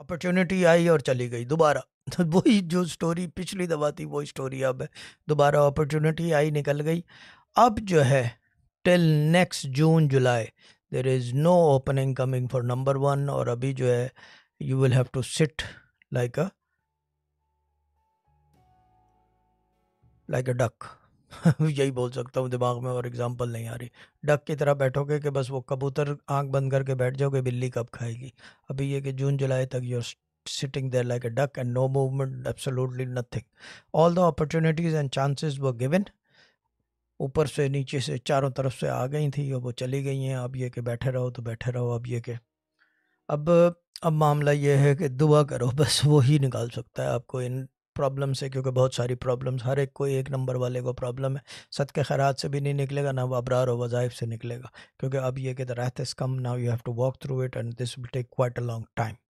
opportunity आई और चली गई दोबारा तो वही जो स्टोरी पिछली दफ़ा थी वही स्टोरी अब है दोबारा अपॉर्चुनिटी आई निकल गई अब जो है till next June July there is no opening coming for number one और अभी जो है you will have to sit like a like a duck यही बोल सकता हूँ दिमाग में और एग्जांपल नहीं आ रही डक की तरह बैठोगे कि बस वो कबूतर आंख बंद करके बैठ जाओगे बिल्ली कब खाएगी अभी ये कि जून जुलाई तक you're sitting there like a duck and no movement absolutely nothing all the opportunities and chances वो गिविन ऊपर से नीचे से चारों तरफ से आ गई थी अब वो चली गई हैं अब ये कि बैठे रहो तो बैठे रहो अब ये कि अब अब मामला ये है कि दुआ करो बस वो ही निकाल सकता है आपको इन प्रॉब्लम्स है क्योंकि बहुत सारी प्रॉब्लम्स हर एक कोई एक नंबर वाले को प्रॉब्लम है सद के खैरात से भी नहीं निकलेगा ना वो अबरार और वज़ाइफ से निकलेगा क्योंकि अब ये कि the is come now you have to walk through it and this will take quite a long time